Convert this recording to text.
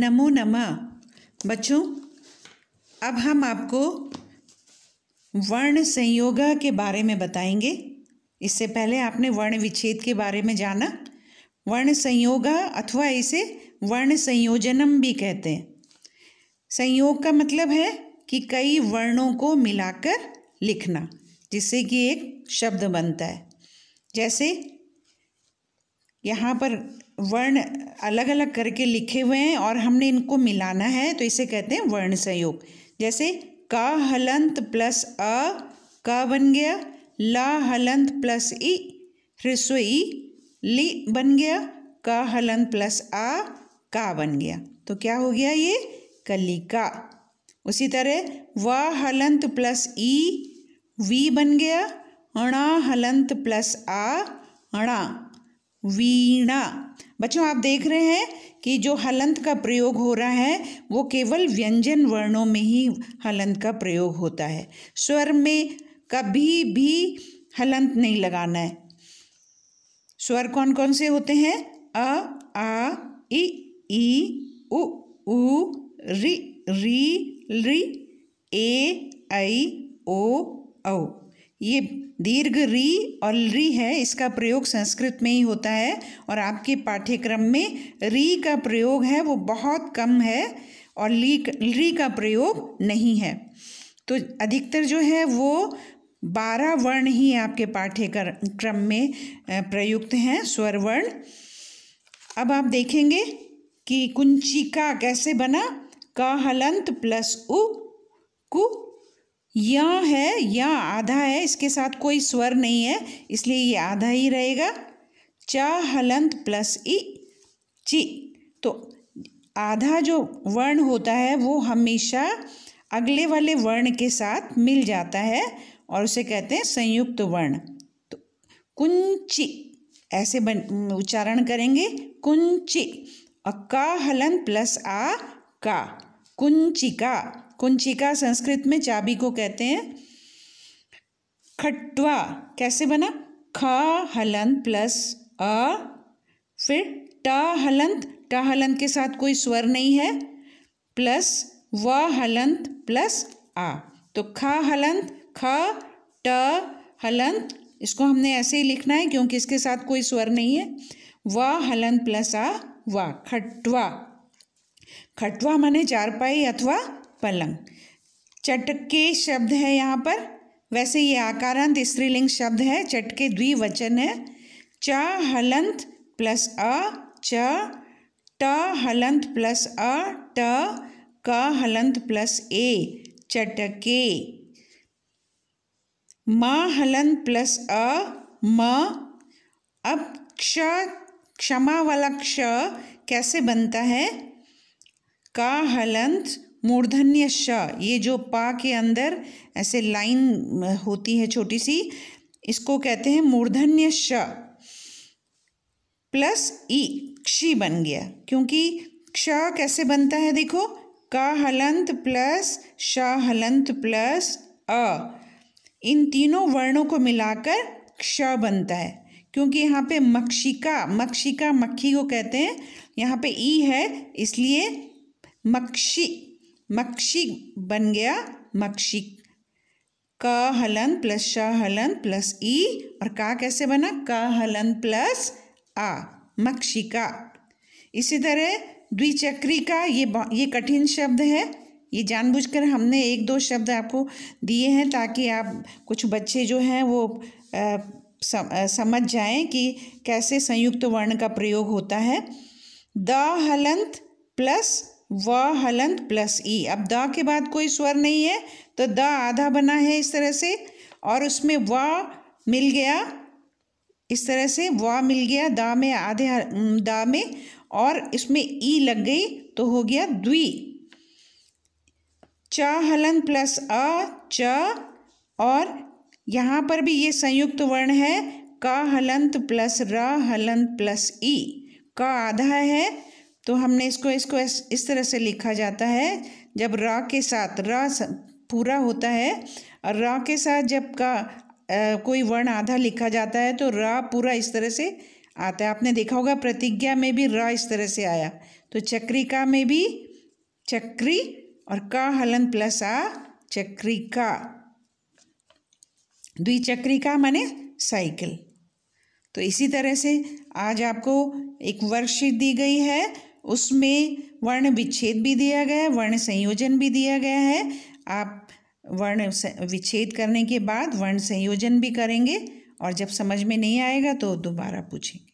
नमो नमः बच्चों अब हम आपको वर्ण संयोगा के बारे में बताएंगे इससे पहले आपने वर्ण विच्छेद के बारे में जाना वर्ण संयोगा अथवा इसे वर्ण संयोजनम भी कहते हैं संयोग का मतलब है कि कई वर्णों को मिलाकर लिखना जिससे कि एक शब्द बनता है जैसे यहाँ पर वर्ण अलग अलग करके लिखे हुए हैं और हमने इनको मिलाना है तो इसे कहते हैं वर्ण संयोग जैसे क हलंत प्लस अ क बन गया ल हलंत प्लस इ ह्रस्वई ली बन गया क हलंत प्लस आ का बन गया तो क्या हो गया ये कलिका उसी तरह व हलंत प्लस ई वी बन गया अणा हलंत प्लस आ अणा वीणा बच्चों आप देख रहे हैं कि जो हलंत का प्रयोग हो रहा है वो केवल व्यंजन वर्णों में ही हलंत का प्रयोग होता है स्वर में कभी भी हलंत नहीं लगाना है स्वर कौन कौन से होते हैं अ आ इ ई उ उ रि री रि ए ओ औ ये दीर्घ री और री है इसका प्रयोग संस्कृत में ही होता है और आपके पाठ्यक्रम में री का प्रयोग है वो बहुत कम है और ली री का प्रयोग नहीं है तो अधिकतर जो है वो बारह वर्ण ही आपके पाठ्यक्रम में प्रयुक्त हैं स्वर वर्ण अब आप देखेंगे कि कुंचिका कैसे बना का हलंत प्लस उ कु या है या आधा है इसके साथ कोई स्वर नहीं है इसलिए ये आधा ही रहेगा च हलंत प्लस ई ची तो आधा जो वर्ण होता है वो हमेशा अगले वाले वर्ण के साथ मिल जाता है और उसे कहते हैं संयुक्त वर्ण तो कुंची ऐसे बन उच्चारण करेंगे कुंची अ का हलन प्लस आ का कुंचिका कुंचिका संस्कृत में चाबी को कहते हैं खटवा कैसे बना ख हलंत प्लस अ फिर ट हलंत ट हलंत के साथ कोई स्वर नहीं है प्लस व हलंत प्लस आ तो ख हलंत ख ट हलंत इसको हमने ऐसे ही लिखना है क्योंकि इसके साथ कोई स्वर नहीं है व हलंत प्लस आ व खटवा खटवा माने चारपाई अथवा पलंग चटके शब्द है यहाँ पर वैसे ये आकारांत स्त्रीलिंग शब्द है चटके द्विवचन है च हलंत प्लस अ च ट हलंत प्लस अ ट क हलंत प्लस ए चटके म हलंत प्लस अ म अब क्ष क्षमा वाला क्ष कैसे बनता है का हलंत मूर्धन्य श ये जो पा के अंदर ऐसे लाइन होती है छोटी सी इसको कहते हैं मूर्धन्य श प्लस ई क्षी बन गया क्योंकि क्ष कैसे बनता है देखो का हलंत प्लस श हलंत प्लस अ इन तीनों वर्णों को मिलाकर क्ष बनता है क्योंकि यहाँ पे मक्षिका मक्षिका मक्खी को कहते हैं यहाँ पे ई है इसलिए मक्षी मक्षिक बन गया मक्षिक क हलन प्लस श हलन प्लस ई और का कैसे बना क हलन प्लस आ मक्षिका इसी तरह द्विचक्री का ये ये कठिन शब्द है ये जानबूझकर हमने एक दो शब्द आपको दिए हैं ताकि आप कुछ बच्चे जो हैं वो आ, सम, आ, समझ जाएं कि कैसे संयुक्त वर्ण का प्रयोग होता है द हलंत प्लस व हलंत प्लस ई अब द के बाद कोई स्वर नहीं है तो द आधा बना है इस तरह से और उसमें व मिल गया इस तरह से व मिल गया दा में आधे दा में और इसमें ई लग गई तो हो गया द्वि च हलन प्लस अ च और यहाँ पर भी ये संयुक्त वर्ण है क हलंत प्लस र हलंत प्लस ई का आधा है तो हमने इसको इसको इस तरह से लिखा जाता है जब रा के साथ रा पूरा होता है और रा के साथ जब का आ, कोई वर्ण आधा लिखा जाता है तो रा पूरा इस तरह से आता है आपने देखा होगा प्रतिज्ञा में भी रा इस तरह से आया तो चक्रिका में भी चक्री और का हलन प्लस आ चक्रिका द्विचक्रिका माने साइकिल तो इसी तरह से आज आपको एक वर्कशीट दी गई है उसमें वर्ण विच्छेद भी दिया गया है वर्ण संयोजन भी दिया गया है आप वर्ण विच्छेद करने के बाद वर्ण संयोजन भी करेंगे और जब समझ में नहीं आएगा तो दोबारा पूछेंगे